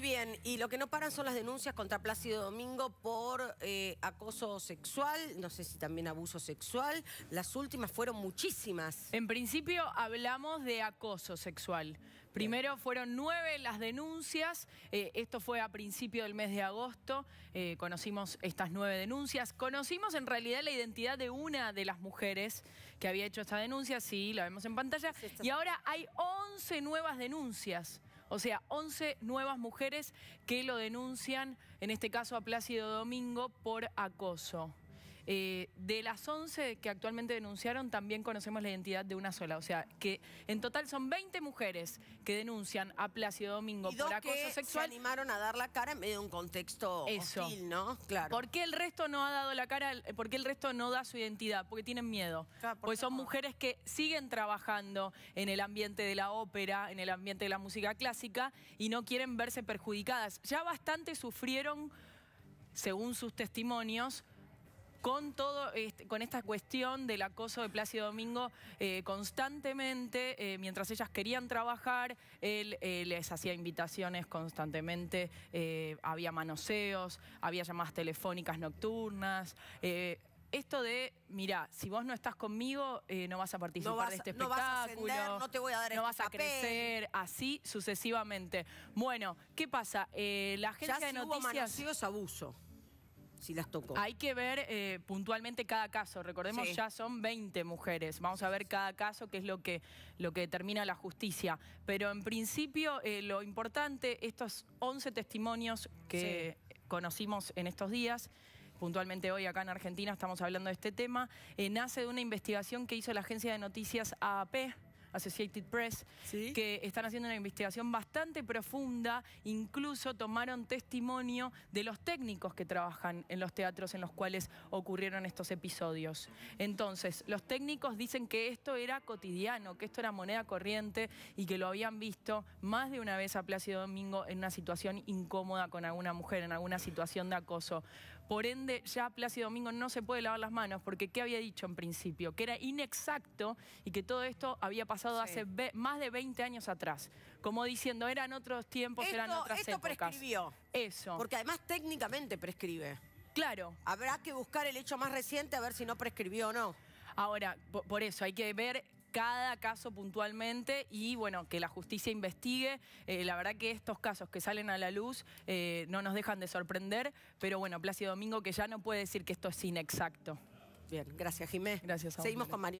Muy bien, y lo que no paran son las denuncias contra Plácido Domingo por eh, acoso sexual, no sé si también abuso sexual. Las últimas fueron muchísimas. En principio hablamos de acoso sexual. Primero fueron nueve las denuncias, eh, esto fue a principio del mes de agosto, eh, conocimos estas nueve denuncias, conocimos en realidad la identidad de una de las mujeres que había hecho esta denuncia, sí, la vemos en pantalla, y ahora hay once nuevas denuncias. O sea, 11 nuevas mujeres que lo denuncian, en este caso a Plácido Domingo, por acoso. Eh, de las 11 que actualmente denunciaron, también conocemos la identidad de una sola. O sea, que en total son 20 mujeres que denuncian a Plácido Domingo por acoso que sexual. Se animaron a dar la cara en medio de un contexto hostil, ¿no? Claro. ¿Por qué el resto no ha dado la cara? ¿Por el resto no da su identidad? Porque tienen miedo. porque son mujeres que siguen trabajando en el ambiente de la ópera, en el ambiente de la música clásica y no quieren verse perjudicadas. Ya bastante sufrieron, según sus testimonios, con todo este, con esta cuestión del acoso de Plácido Domingo eh, constantemente, eh, mientras ellas querían trabajar, él eh, les hacía invitaciones constantemente, había manoseos, había llamadas telefónicas nocturnas esto de, mira, si vos no estás conmigo, no vas a participar de este espectáculo. No vas a te este vas a crecer, así sucesivamente. Bueno, ¿qué pasa? la agencia de noticias. abuso. Hay que ver eh, puntualmente cada caso. Recordemos, ya son 20 mujeres. Vamos a ver cada caso qué es lo que, lo que determina la justicia. Pero en principio, eh, lo importante, estos 11 testimonios que conocimos en estos días, puntualmente hoy acá en Argentina estamos hablando de este tema, eh, nace de una investigación que hizo la agencia de noticias AAP, Associated Press, que están haciendo una investigación bastante profunda, incluso tomaron testimonio de los técnicos que trabajan en los teatros en los cuales ocurrieron estos episodios. Entonces, los técnicos dicen que esto era cotidiano, que esto era moneda corriente y que lo habían visto más de una vez a Plácido Domingo en una situación incómoda con alguna mujer, en alguna situación de acoso. Por ende, ya Plácido Domingo no se puede lavar las manos, porque ¿qué había dicho en principio? Que era inexacto y que todo esto había pasado hace más de 20 años atrás. Como diciendo, eran otros tiempos, eran otras épocas. Esto prescribió. Eso. Porque además técnicamente prescribe. Claro. Habrá que buscar el hecho más reciente a ver si no prescribió o no. Ahora, por eso, hay que ver cada caso puntualmente y bueno, que la justicia investigue. Eh, la verdad que estos casos que salen a la luz eh, no nos dejan de sorprender, pero bueno, Plácido Domingo que ya no puede decir que esto es inexacto. Bien, gracias Jimé. Gracias a Seguimos con María.